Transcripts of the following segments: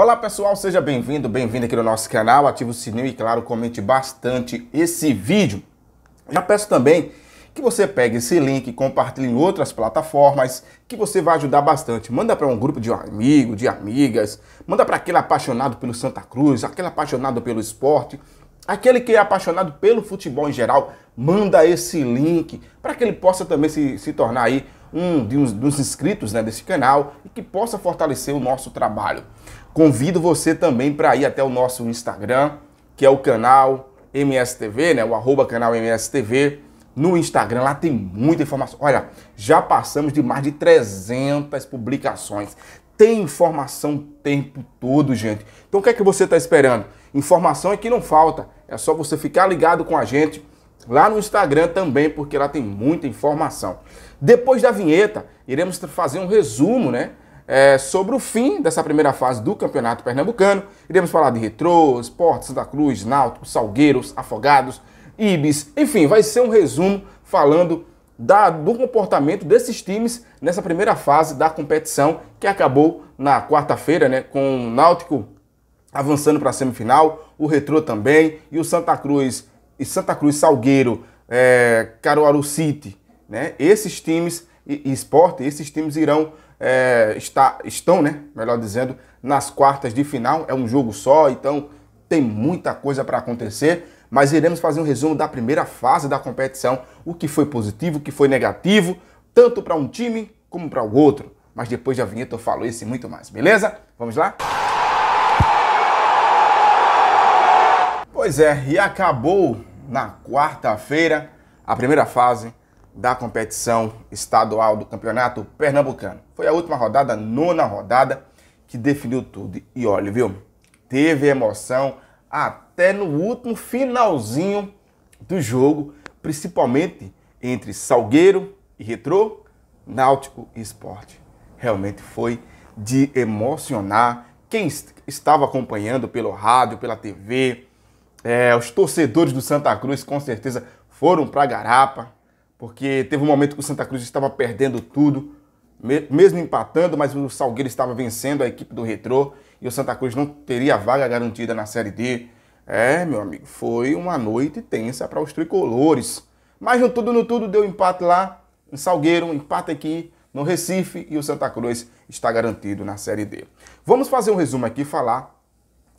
Olá pessoal, seja bem-vindo, bem-vindo aqui no nosso canal, ative o sininho e claro, comente bastante esse vídeo. Já peço também que você pegue esse link, compartilhe em outras plataformas, que você vai ajudar bastante. Manda para um grupo de amigos, de amigas, manda para aquele apaixonado pelo Santa Cruz, aquele apaixonado pelo esporte, aquele que é apaixonado pelo futebol em geral, manda esse link para que ele possa também se, se tornar aí um dos, dos inscritos né, desse canal e que possa fortalecer o nosso trabalho. Convido você também para ir até o nosso Instagram, que é o canal MSTV, né? O arroba canal MSTV. No Instagram lá tem muita informação. Olha, já passamos de mais de 300 publicações. Tem informação o tempo todo, gente. Então o que é que você está esperando? Informação é que não falta. É só você ficar ligado com a gente lá no Instagram também, porque lá tem muita informação. Depois da vinheta, iremos fazer um resumo, né? é, sobre o fim dessa primeira fase do Campeonato Pernambucano. Iremos falar de Retrô, esporte, Santa Cruz, Náutico, Salgueiros, Afogados, Ibis. Enfim, vai ser um resumo falando da, do comportamento desses times nessa primeira fase da competição que acabou na quarta-feira, né, com o Náutico avançando para a semifinal, o Retrô também e o Santa Cruz e Santa Cruz Salgueiro, é, Caruaru City, né? Esses times e, e esporte, esses times irão é, está, estão, né? Melhor dizendo, nas quartas de final. É um jogo só, então tem muita coisa para acontecer. Mas iremos fazer um resumo da primeira fase da competição, o que foi positivo, o que foi negativo, tanto para um time como para o outro. Mas depois da vinheta eu falo isso e muito mais, beleza? Vamos lá? Pois é, e acabou na quarta-feira a primeira fase da competição estadual do Campeonato Pernambucano. Foi a última rodada, a nona rodada, que definiu tudo. E olha, viu? Teve emoção até no último finalzinho do jogo, principalmente entre Salgueiro e Retrô, Náutico e Esporte. Realmente foi de emocionar quem estava acompanhando pelo rádio, pela TV, é, os torcedores do Santa Cruz com certeza foram para a garapa, porque teve um momento que o Santa Cruz estava perdendo tudo, mesmo empatando, mas o Salgueiro estava vencendo a equipe do Retrô e o Santa Cruz não teria vaga garantida na Série D. É, meu amigo, foi uma noite tensa para os tricolores. Mas no tudo, no tudo, deu empate lá em Salgueiro, um empate aqui no Recife e o Santa Cruz está garantido na Série D. Vamos fazer um resumo aqui falar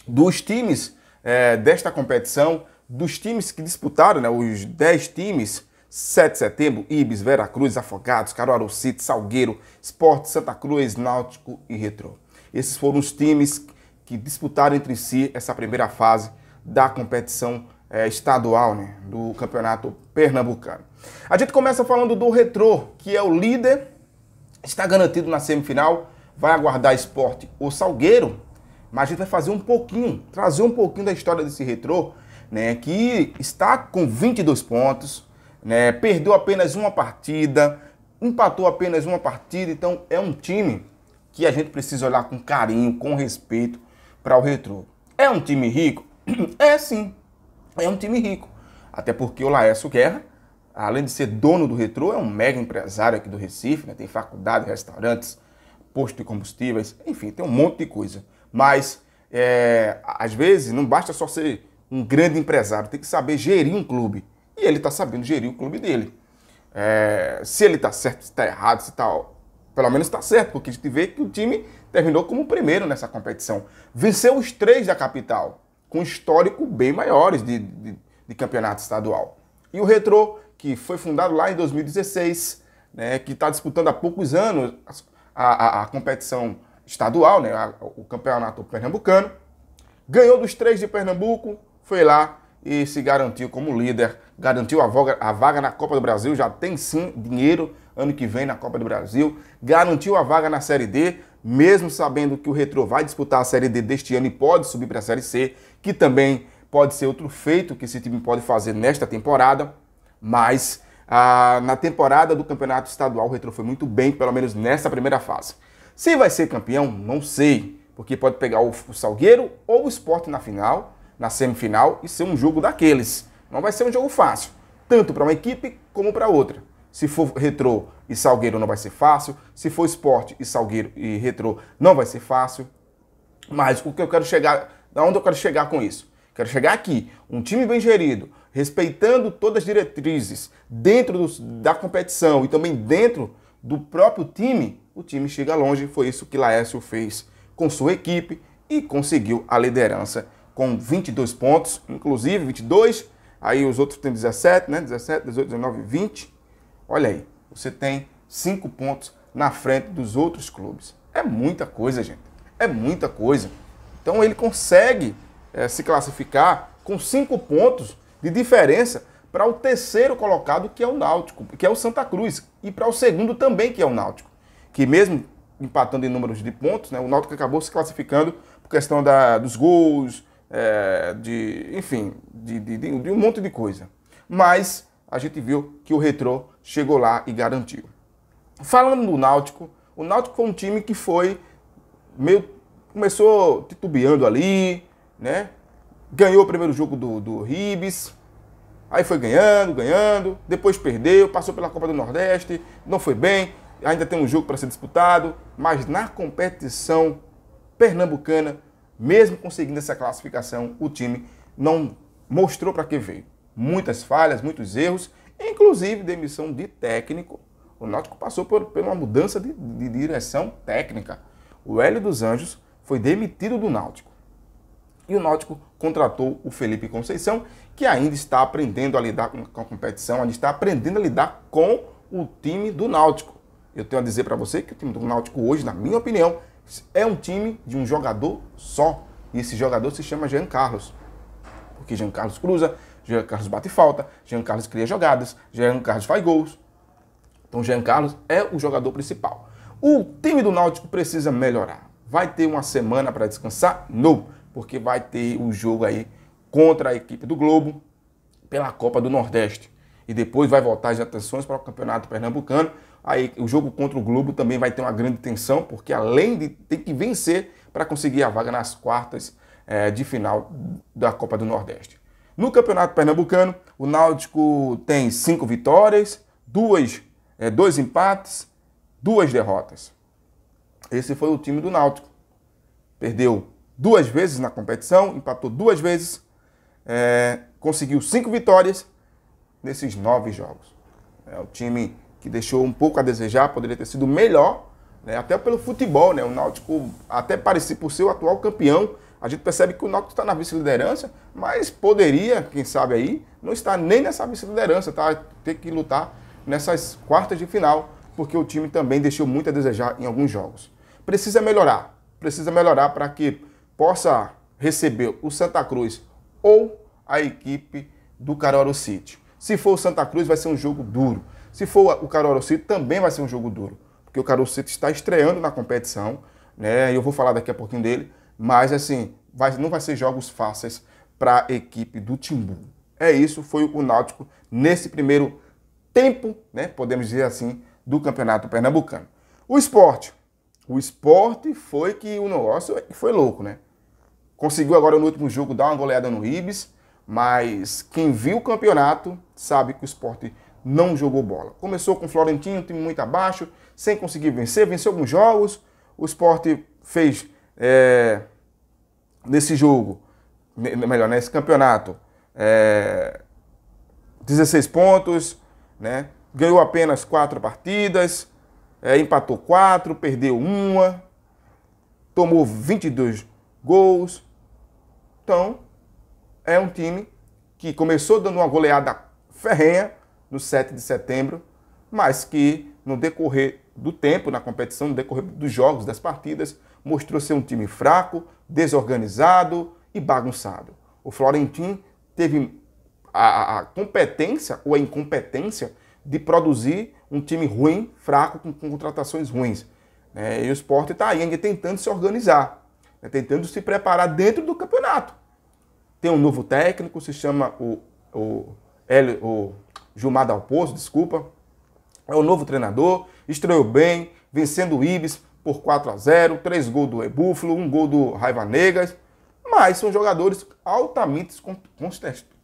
dos times é, desta competição, dos times que disputaram, né, os 10 times 7 de setembro, Ibis, Veracruz, Afogados, Caruaru City, Salgueiro, Esporte, Santa Cruz, Náutico e retro Esses foram os times que disputaram entre si essa primeira fase da competição é, estadual né, do Campeonato Pernambucano. A gente começa falando do retro que é o líder, está garantido na semifinal, vai aguardar esporte o Salgueiro, mas a gente vai fazer um pouquinho, trazer um pouquinho da história desse retro né, que está com 22 pontos, né? Perdeu apenas uma partida, empatou apenas uma partida, então é um time que a gente precisa olhar com carinho, com respeito para o Retro. É um time rico? É sim. É um time rico. Até porque o Laércio Guerra, além de ser dono do Retro, é um mega empresário aqui do Recife, né? tem faculdade, restaurantes, posto de combustíveis, enfim, tem um monte de coisa. Mas é, às vezes não basta só ser um grande empresário, tem que saber gerir um clube e ele está sabendo gerir o clube dele. É, se ele está certo, se está errado, se está. Pelo menos está certo, porque a gente vê que o time terminou como primeiro nessa competição. Venceu os três da capital, com histórico bem maiores de, de, de campeonato estadual. E o Retrô, que foi fundado lá em 2016, né, que está disputando há poucos anos a, a, a competição estadual, né, a, o campeonato pernambucano, ganhou dos três de Pernambuco, foi lá e se garantiu como líder garantiu a vaga, a vaga na Copa do Brasil, já tem sim dinheiro ano que vem na Copa do Brasil, garantiu a vaga na Série D, mesmo sabendo que o Retro vai disputar a Série D deste ano e pode subir para a Série C, que também pode ser outro feito que esse time pode fazer nesta temporada, mas ah, na temporada do Campeonato Estadual o Retro foi muito bem, pelo menos nessa primeira fase. Se vai ser campeão, não sei, porque pode pegar o, Salgueiro ou o Sport na final, na semifinal, e ser um jogo daqueles. Não vai ser um jogo fácil, tanto para uma equipe como para outra. Se for retrô e Salgueiro não vai ser fácil, se for esporte e Salgueiro e retrô não vai ser fácil. Mas o que eu quero chegar, da onde eu quero chegar com isso? Quero chegar aqui, um time bem gerido, respeitando todas as diretrizes dentro da competição e também dentro do próprio time, o time chega longe. Foi isso que Laércio fez com sua equipe e conseguiu a liderança com 22 pontos, inclusive 22 Aí os outros têm 17, né? 17, 18, 19, 20. Olha aí, você tem 5 pontos na frente dos outros clubes. É muita coisa, gente. É muita coisa. Então ele consegue é, se classificar com 5 pontos de diferença para o terceiro colocado, que é o Náutico, que é o Santa Cruz, e para o segundo também, que é o Náutico, que mesmo empatando em números de pontos, né, o Náutico acabou se classificando por questão da, dos gols, é, de, enfim, de, de, de um monte de coisa. Mas a gente viu que o Retrô chegou lá e garantiu. Falando do Náutico, o Náutico foi um time que foi meio começou titubeando ali, né? Ganhou o primeiro jogo do, do Ribes, aí foi ganhando, ganhando, depois perdeu, passou pela Copa do Nordeste, não foi bem, ainda tem um jogo para ser disputado, mas na competição pernambucana mesmo conseguindo essa classificação, o time não mostrou para que veio. Muitas falhas, muitos erros, inclusive demissão de técnico. O Náutico passou por, por uma mudança de, de direção técnica. O Hélio dos Anjos foi demitido do Náutico. E o Náutico contratou o Felipe Conceição, que ainda está aprendendo a lidar com a competição, ainda está aprendendo a lidar com o time do Náutico. Eu tenho a dizer para você que o time do Náutico hoje, na minha opinião, é um time de um jogador só. E esse jogador se chama Jean Carlos. Porque Jean Carlos cruza, Jean Carlos bate falta, Jean Carlos cria jogadas, Jean Carlos faz gols. Então Jean Carlos é o jogador principal. O time do Náutico precisa melhorar. Vai ter uma semana para descansar? Não, porque vai ter o um jogo aí contra a equipe do Globo pela Copa do Nordeste. E depois vai voltar as atenções para o Campeonato Pernambucano Aí o jogo contra o Globo também vai ter uma grande tensão, porque além de ter que vencer para conseguir a vaga nas quartas é, de final da Copa do Nordeste. No Campeonato Pernambucano, o Náutico tem cinco vitórias, duas, é, dois empates, duas derrotas. Esse foi o time do Náutico. Perdeu duas vezes na competição, empatou duas vezes, é, conseguiu cinco vitórias nesses nove jogos. É o time que deixou um pouco a desejar, poderia ter sido melhor, né? até pelo futebol, né? O Náutico, até parecer por ser o atual campeão, a gente percebe que o Náutico está na vice-liderança, mas poderia, quem sabe aí, não estar nem nessa vice-liderança, tá? Ter que lutar nessas quartas de final, porque o time também deixou muito a desejar em alguns jogos. Precisa melhorar, precisa melhorar para que possa receber o Santa Cruz ou a equipe do Caruaru City. Se for o Santa Cruz, vai ser um jogo duro. Se for o City também vai ser um jogo duro, porque o City está estreando na competição, né? Eu vou falar daqui a pouquinho dele, mas assim, vai, não vai ser jogos fáceis para a equipe do Timbu. É isso, foi o Náutico nesse primeiro tempo, né? Podemos dizer assim, do Campeonato Pernambucano. O esporte. O esporte foi que o negócio é foi louco, né? Conseguiu agora no último jogo dar uma goleada no Ibis, mas quem viu o campeonato sabe que o esporte não jogou bola. Começou com o Florentino, time muito abaixo, sem conseguir vencer, venceu alguns jogos. O Sport fez é, nesse jogo, melhor, nesse campeonato, é, 16 pontos, né? ganhou apenas 4 partidas, é, empatou 4, perdeu uma, tomou 22 gols. Então, é um time que começou dando uma goleada ferrenha, no 7 de setembro, mas que no decorrer do tempo na competição, no decorrer dos jogos, das partidas, mostrou ser um time fraco, desorganizado e bagunçado. O Florentin teve a, a competência ou a incompetência de produzir um time ruim, fraco, com, com contratações ruins. É, e o esporte está ainda tentando se organizar, né, tentando se preparar dentro do campeonato. Tem um novo técnico, se chama o, o, o Gilmar Dalpozo, desculpa, é o novo treinador, estreou bem, vencendo o Ibis por 4 a 0 3 gols do Ebúfalo, um gol do Raiva Negas, mas são jogadores altamente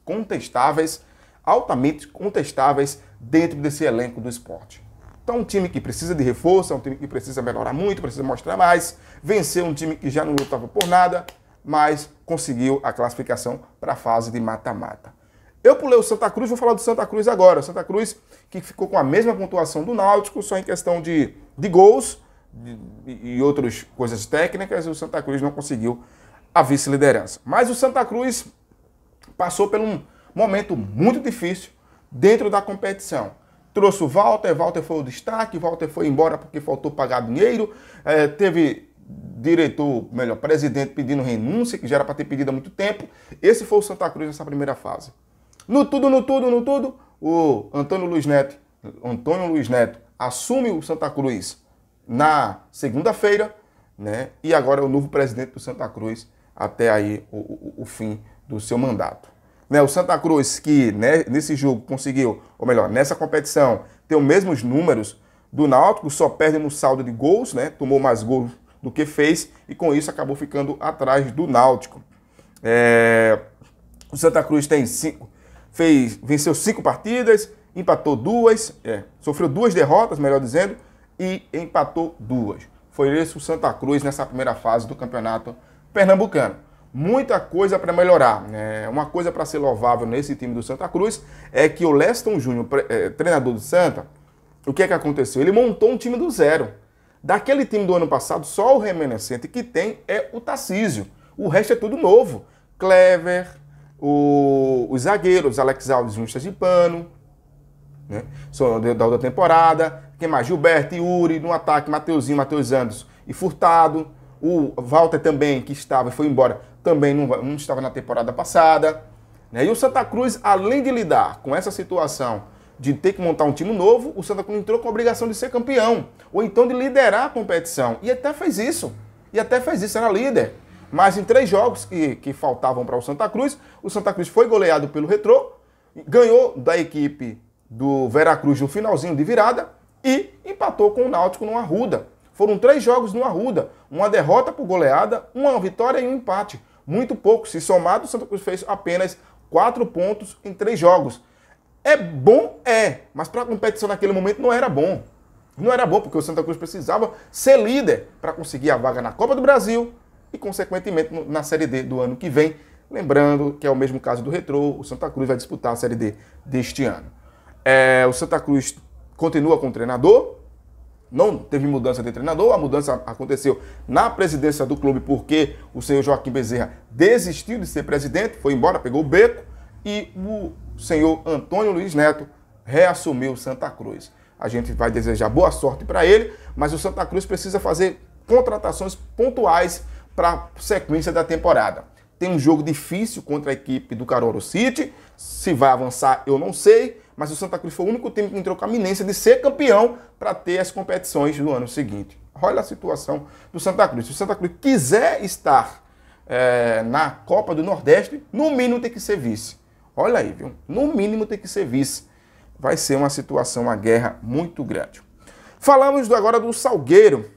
contestáveis, altamente contestáveis dentro desse elenco do esporte. Então, um time que precisa de reforço, é um time que precisa melhorar muito, precisa mostrar mais, vencer um time que já não lutava por nada, mas conseguiu a classificação para a fase de mata-mata. Eu pulei o Santa Cruz, vou falar do Santa Cruz agora. Santa Cruz que ficou com a mesma pontuação do Náutico, só em questão de, de gols e outras coisas técnicas, o Santa Cruz não conseguiu a vice-liderança. Mas o Santa Cruz passou por um momento muito difícil dentro da competição. Trouxe o Walter, Walter foi o destaque, Walter foi embora porque faltou pagar dinheiro, é, teve diretor, melhor, presidente pedindo renúncia, que já era para ter pedido há muito tempo. Esse foi o Santa Cruz nessa primeira fase. No tudo, no tudo, no tudo, o Antônio Luiz Neto, Antônio Luiz Neto assume o Santa Cruz na segunda-feira, né? E agora é o novo presidente do Santa Cruz até aí o, o, o fim do seu mandato. Né, o Santa Cruz, que né, nesse jogo conseguiu, ou melhor, nessa competição, tem os mesmos números do Náutico, só perde no saldo de gols, né? Tomou mais gols do que fez e com isso acabou ficando atrás do Náutico. É... O Santa Cruz tem cinco, fez, venceu cinco partidas, empatou duas, é, sofreu duas derrotas, melhor dizendo, e empatou duas. Foi isso o Santa Cruz nessa primeira fase do campeonato pernambucano. Muita coisa para melhorar. Né? Uma coisa para ser louvável nesse time do Santa Cruz é que o Leston Júnior, é, treinador do Santa, o que é que aconteceu? Ele montou um time do zero. Daquele time do ano passado, só o remanescente que tem é o Tarcísio. O resto é tudo novo. Clever, o, os zagueiros, Alex Alves, Justas de Pano, né? São da outra temporada. Quem mais? Gilberto e Uri no ataque, Mateuzinho, Matheus Andros e Furtado. O Walter também, que estava e foi embora, também não, não estava na temporada passada. Né? E o Santa Cruz, além de lidar com essa situação de ter que montar um time novo, o Santa Cruz entrou com a obrigação de ser campeão, ou então de liderar a competição. E até fez isso. E até fez isso, era líder. Mas em três jogos que, que faltavam para o Santa Cruz, o Santa Cruz foi goleado pelo Retrô, ganhou da equipe do Veracruz no finalzinho de virada e empatou com o Náutico no Arruda. Foram três jogos no Arruda, uma derrota por goleada, uma vitória e um empate. Muito pouco, se somado, o Santa Cruz fez apenas quatro pontos em três jogos. É bom? É, mas para a competição naquele momento não era bom. Não era bom porque o Santa Cruz precisava ser líder para conseguir a vaga na Copa do Brasil, e, consequentemente, na Série D do ano que vem. Lembrando que é o mesmo caso do Retrô, o Santa Cruz vai disputar a Série D deste ano. É, o Santa Cruz continua com o treinador, não teve mudança de treinador, a mudança aconteceu na presidência do clube porque o senhor Joaquim Bezerra desistiu de ser presidente, foi embora, pegou o beco e o senhor Antônio Luiz Neto reassumiu Santa Cruz. A gente vai desejar boa sorte para ele, mas o Santa Cruz precisa fazer contratações pontuais para a sequência da temporada. Tem um jogo difícil contra a equipe do Caroro City. Se vai avançar, eu não sei. Mas o Santa Cruz foi o único time que entrou com a iminência de ser campeão para ter as competições no ano seguinte. Olha a situação do Santa Cruz. Se o Santa Cruz quiser estar é, na Copa do Nordeste, no mínimo tem que ser vice. Olha aí, viu? No mínimo tem que ser vice. Vai ser uma situação, uma guerra muito grande. Falamos agora do Salgueiro,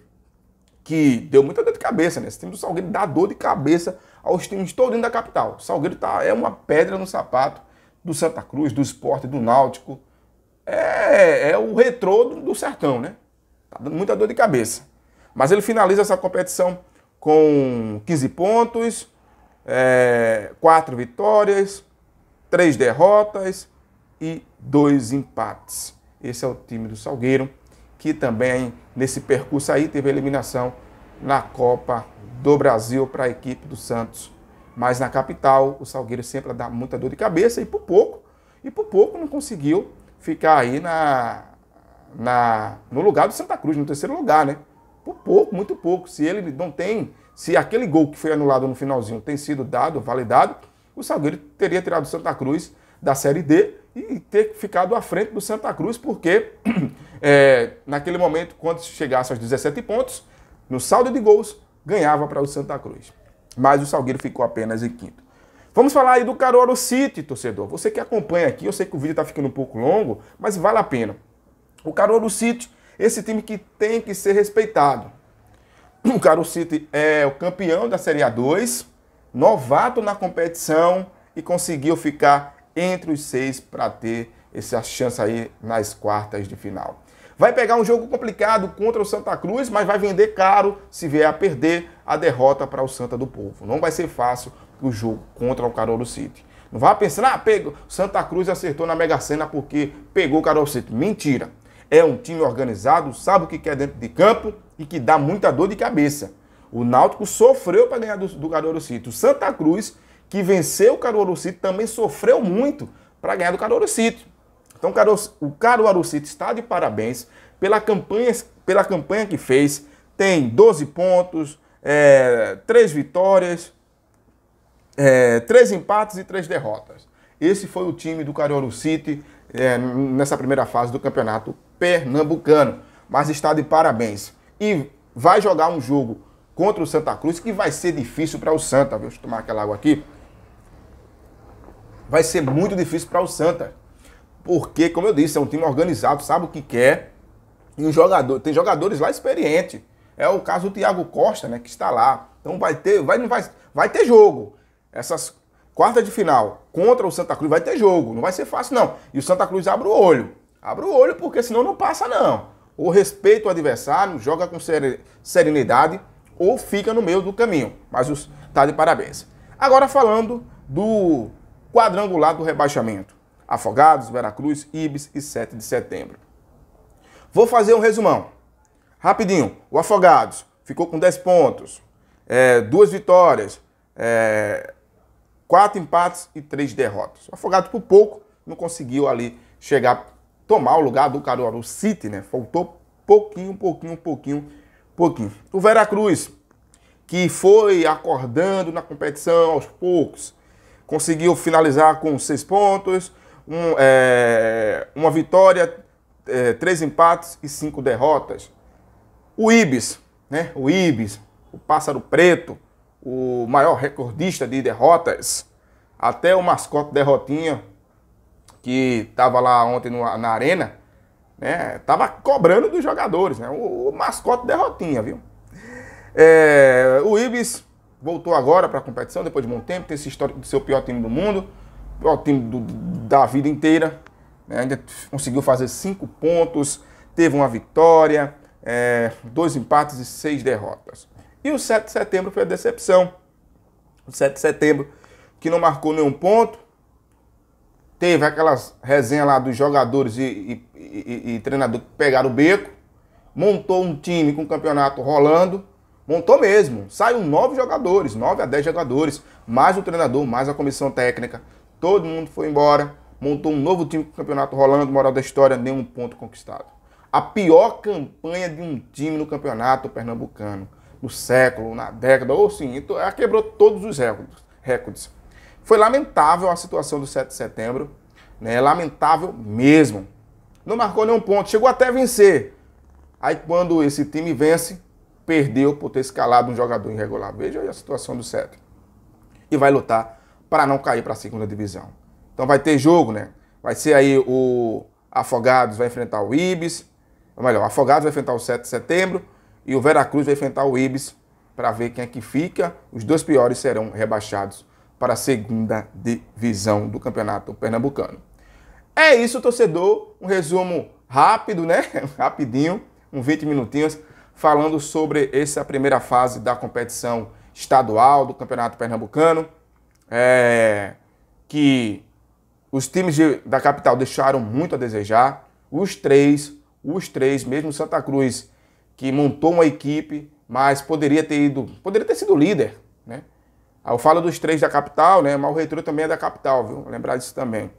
que deu muita dor de cabeça, né? Esse time do Salgueiro dá dor de cabeça aos times todo todinho da capital. O Salgueiro tá, é uma pedra no sapato do Santa Cruz, do esporte, do Náutico. É, é o retrô do, do sertão, né? Tá dando muita dor de cabeça. Mas ele finaliza essa competição com 15 pontos, é, 4 vitórias, 3 derrotas e 2 empates. Esse é o time do Salgueiro que também nesse percurso aí teve eliminação na Copa do Brasil para a equipe do Santos. Mas na capital, o Salgueiro sempre dá muita dor de cabeça e por pouco, e por pouco não conseguiu ficar aí na, na no lugar do Santa Cruz, no terceiro lugar, né? Por pouco, muito pouco. Se ele não tem, se aquele gol que foi anulado no finalzinho tem sido dado, validado, o Salgueiro teria tirado o Santa Cruz da Série D e ter ficado à frente do Santa Cruz, porque É, naquele momento, quando chegasse aos 17 pontos, no saldo de gols, ganhava para o Santa Cruz. Mas o Salgueiro ficou apenas em quinto. Vamos falar aí do Caruaru City, torcedor. Você que acompanha aqui, eu sei que o vídeo está ficando um pouco longo, mas vale a pena. O Caruaru City, esse time que tem que ser respeitado. O Caruaru City é o campeão da Série A2, novato na competição e conseguiu ficar entre os seis para ter essa chance aí nas quartas de final. Vai pegar um jogo complicado contra o Santa Cruz, mas vai vender caro se vier a perder a derrota para o Santa do Povo. Não vai ser fácil o jogo contra o Carol City. Não vá pensando, ah, pego, Santa Cruz acertou na Mega Sena porque pegou o Carol City. Mentira. É um time organizado, sabe o que quer dentro de campo e que dá muita dor de cabeça. O Náutico sofreu para ganhar do, do Caruaru City. O Santa Cruz, que venceu o Caruaru City, também sofreu muito para ganhar do Caruaru City. Então, o City, está de parabéns pela campanha, pela campanha que fez. Tem 12 pontos, é, 3 vitórias, é, 3 empates e 3 derrotas. Esse foi o time do Caruaru City é, nessa primeira fase do campeonato pernambucano. Mas está de parabéns. E vai jogar um jogo contra o Santa Cruz que vai ser difícil para o Santa. Deixa eu tomar aquela água aqui. Vai ser muito difícil para o Santa. Porque, como eu disse, é um time organizado, sabe o que quer. E um jogador, tem jogadores lá experientes. É o caso do Thiago Costa, né, que está lá. Então vai ter, vai, não vai, vai ter jogo. Essas quartas de final contra o Santa Cruz vai ter jogo. Não vai ser fácil, não. E o Santa Cruz abre o olho. Abre o olho, porque senão não passa, não. Ou respeita o adversário, joga com serenidade, ou fica no meio do caminho. Mas os, tá de parabéns. Agora falando do quadrangular do rebaixamento. Afogados, Veracruz, Ibis e 7 de setembro. Vou fazer um resumão. Rapidinho, o Afogados ficou com 10 pontos, é, duas vitórias, é, quatro empates e três derrotas. O Afogados por pouco não conseguiu ali chegar, tomar o lugar do Caruaru City, né? Faltou pouquinho, pouquinho, pouquinho, pouquinho. O Veracruz, que foi acordando na competição aos poucos, conseguiu finalizar com seis pontos, um, é, uma vitória, é, três empates e cinco derrotas. O Ibis, né? O Ibis, o Pássaro Preto, o maior recordista de derrotas. Até o mascote Derrotinha, que estava lá ontem no, na arena, né? Tava cobrando dos jogadores, né? O, o mascote Derrotinha, viu? É, o Ibis voltou agora para a competição depois de um tempo, tem esse histórico do seu pior time do mundo o time do, da vida inteira. Né? Ainda conseguiu fazer cinco pontos, teve uma vitória, é, dois empates e seis derrotas. E o 7 de setembro foi a decepção. O 7 de setembro, que não marcou nenhum ponto, teve aquelas resenhas lá dos jogadores e, e, e, e, treinador que pegaram o beco, montou um time com o campeonato rolando, montou mesmo, saiu nove jogadores, nove a dez jogadores, mais o treinador, mais a comissão técnica, todo mundo foi embora, montou um novo time com o campeonato rolando, moral da história, nenhum ponto conquistado. A pior campanha de um time no campeonato pernambucano, no século, na década, ou sim, então, ela quebrou todos os recordes. Foi lamentável a situação do 7 de setembro, né? lamentável mesmo. Não marcou nenhum ponto, chegou até vencer. Aí quando esse time vence, perdeu por ter escalado um jogador irregular. Veja aí a situação do 7. E vai lutar para não cair para a segunda divisão. Então vai ter jogo, né? Vai ser aí o Afogados vai enfrentar o Ibis, ou melhor, Afogados vai enfrentar o 7 de setembro e o Veracruz vai enfrentar o Ibis para ver quem é que fica. Os dois piores serão rebaixados para a segunda divisão do Campeonato Pernambucano. É isso, torcedor. Um resumo rápido, né? Rapidinho, uns 20 minutinhos, falando sobre essa primeira fase da competição estadual do Campeonato Pernambucano é, que os times de, da capital deixaram muito a desejar. Os três, os três, mesmo Santa Cruz, que montou uma equipe, mas poderia ter ido, poderia ter sido líder, né? Eu falo dos três da capital, né? Mas o Retro também é da capital, viu? Vou lembrar disso também.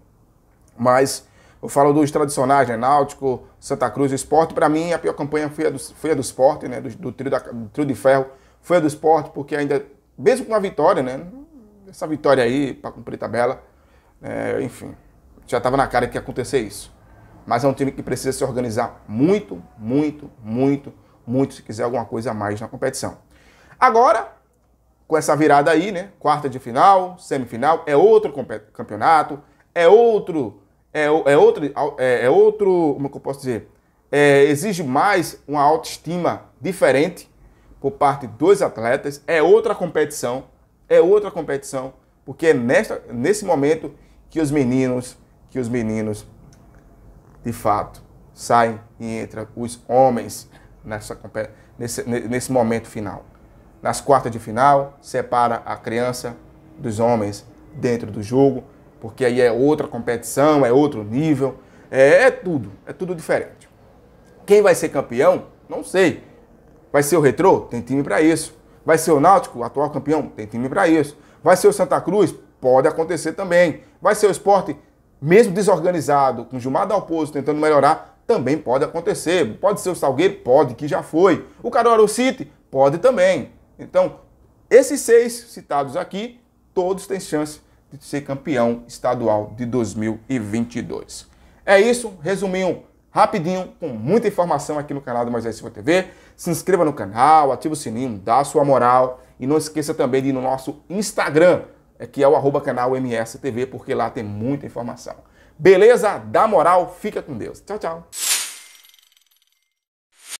Mas eu falo dos tradicionais, né? Náutico, Santa Cruz, Esporte. Para mim, a pior campanha foi a do, foi a do Esporte, né? Do, do trio, da, do trio de ferro. Foi a do Esporte, porque ainda, mesmo com a vitória, né? essa vitória aí para cumprir tabela. É, enfim, já estava na cara que ia acontecer isso. Mas é um time que precisa se organizar muito, muito, muito, muito se quiser alguma coisa a mais na competição. Agora, com essa virada aí, né? Quarta de final, semifinal, é outro campeonato, é outro. É, é outro. É, é outro. Como é eu posso dizer? É, exige mais uma autoestima diferente por parte dos atletas, é outra competição é outra competição, porque é nesta, nesse momento que os meninos, que os meninos, de fato, saem e entram os homens nessa, nesse, nesse momento final. Nas quartas de final, separa a criança dos homens dentro do jogo, porque aí é outra competição, é outro nível, é, é tudo, é tudo diferente. Quem vai ser campeão? Não sei. Vai ser o retrô? Tem time para isso. Vai ser o Náutico, atual campeão? Tem time para isso. Vai ser o Santa Cruz? Pode acontecer também. Vai ser o esporte, mesmo desorganizado, com Gilmar Dalpozo tentando melhorar, também pode acontecer. Pode ser o Salgueiro? Pode, que já foi. O Caruaru City? Pode também. Então, esses seis citados aqui, todos têm chance de ser campeão estadual de 2022. É isso, resuminho rapidinho, com muita informação aqui no canal do Moisés Silva TV. Se inscreva no canal, ative o sininho, dá a sua moral e não esqueça também de ir no nosso Instagram, é que é o arroba canal MSTV, porque lá tem muita informação. Beleza? Dá moral, fica com Deus. Tchau, tchau.